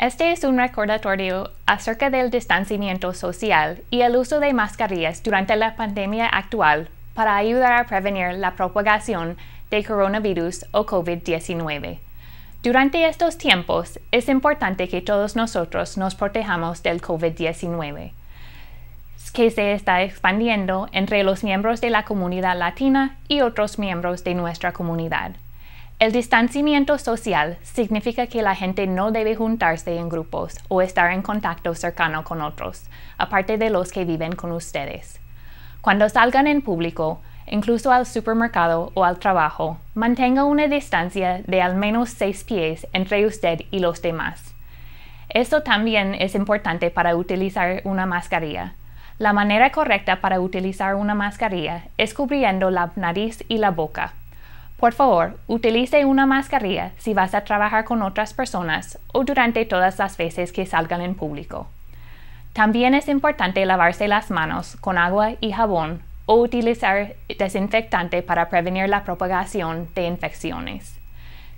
Este es un recordatorio acerca del distanciamiento social y el uso de mascarillas durante la pandemia actual para ayudar a prevenir la propagación de coronavirus o COVID-19. Durante estos tiempos es importante que todos nosotros nos protejamos del COVID-19, que se está expandiendo entre los miembros de la comunidad latina y otros miembros de nuestra comunidad. El distanciamiento social significa que la gente no debe juntarse en grupos o estar en contacto cercano con otros, aparte de los que viven con ustedes. Cuando salgan en público, incluso al supermercado o al trabajo, mantenga una distancia de al menos seis pies entre usted y los demás. Esto también es importante para utilizar una mascarilla. La manera correcta para utilizar una mascarilla es cubriendo la nariz y la boca por favor, utilice una mascarilla si vas a trabajar con otras personas o durante todas las veces que salgan en público. También es importante lavarse las manos con agua y jabón o utilizar desinfectante para prevenir la propagación de infecciones.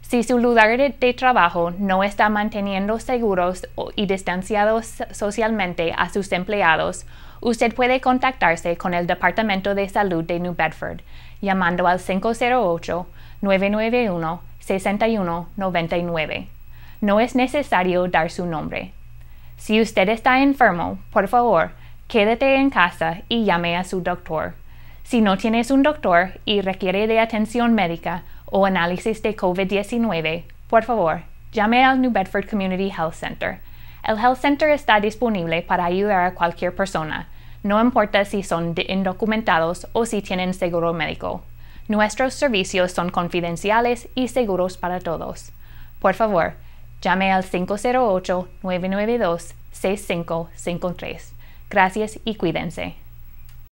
Si su lugar de, trabajo no está manteniendo seguros y distanciados socialmente a sus empleados, usted puede contactarse con el Departamento de Salud de New Bedford llamando al 508-991-6199. No es necesario dar su nombre. Si usted está enfermo, por favor, quédate en casa y llame a su doctor. Si no tienes un doctor y requiere de atención médica o análisis de COVID-19, por favor, llame al New Bedford Community Health Center el Health Center está disponible para ayudar a cualquier persona, no importa si son indocumentados o si tienen seguro médico. Nuestros servicios son confidenciales y seguros para todos. Por favor, llame al 508-992-6553. Gracias y cuídense.